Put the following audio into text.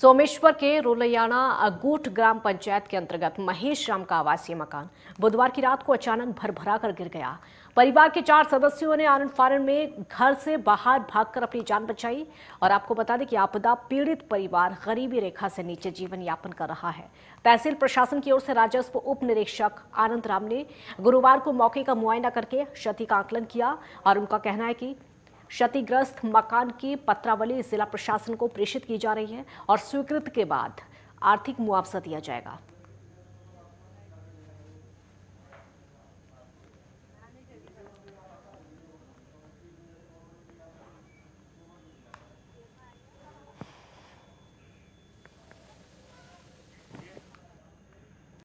सोमेश्वर के रोलैयाना अगूठ ग्राम पंचायत के अंतर्गत महेश राम का आवासीय मकान बुधवार की रात को अचानक भरभरा कर गिर गया परिवार के चार सदस्यों ने आनंद फारण में घर से बाहर भागकर अपनी जान बचाई और आपको बता दें कि आपदा पीड़ित परिवार गरीबी रेखा से नीचे जीवन यापन कर रहा है तहसील प्रशासन की ओर से राजस्व उप निरीक्षक आनंद राम ने गुरुवार को मौके का मुआयना करके क्षति का आकलन किया और उनका कहना है कि क्षतिग्रस्त मकान की पत्रावली जिला प्रशासन को प्रेषित की जा रही है और स्वीकृत के बाद आर्थिक मुआवजा दिया जाएगा